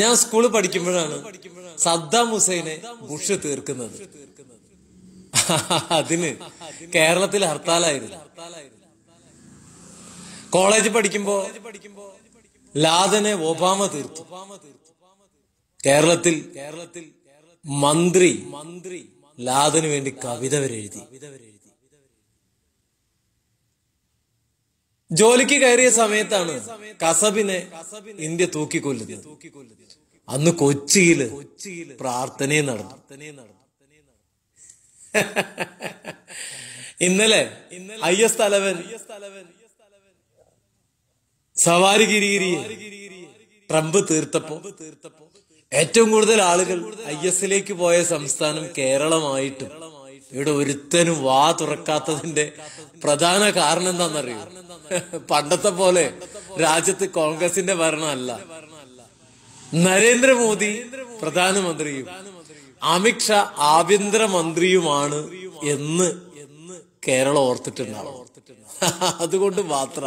ഞാൻ സ്കൂളിൽ പഠിക്കുമ്പോഴാണ് സദ്ദാം ഹുസൈനെ ബുഷ് തീർക്കുന്നത് അതിന് കേരളത്തിൽ ഹർത്താലായിരുന്നു കോളേജ് പഠിക്കുമ്പോ ലാദനെ ഒബാമ തീർത്തു കേരളത്തിൽ കേരളത്തിൽ മന്ത്രി മന്ത്രി ലാദന് വേണ്ടി കവിത വരെ എഴുതി ജോലിക്ക് കയറിയ സമയത്താണ് കസബിനെ ഇന്ത്യ തൂക്കിക്കൊല്ലുന്നത് അന്ന് കൊച്ചിയില് പ്രാർത്ഥനയും നടന്നു ഇന്നലെ ഐ എസ് തലവൻ സവാരി ഗിരിഗിരിയെ ട്രംപ് തീർത്തപ്പോ ഏറ്റവും കൂടുതൽ ആളുകൾ ഐ എസിലേക്ക് പോയ സംസ്ഥാനം കേരളമായിട്ടും ഇവിടെ ഒരുത്തനും വാ തുറക്കാത്തതിന്റെ പ്രധാന കാരണം എന്താണെന്നറിയോ പണ്ടത്തെ പോലെ രാജ്യത്ത് കോൺഗ്രസിന്റെ ഭരണമല്ല നരേന്ദ്രമോദി പ്രധാനമന്ത്രിയും അമിത്ഷാ ആഭ്യന്തരമന്ത്രിയുമാണ് എന്ന് കേരളം ഓർത്തിട്ടുണ്ടാവും അതുകൊണ്ട് മാത്ര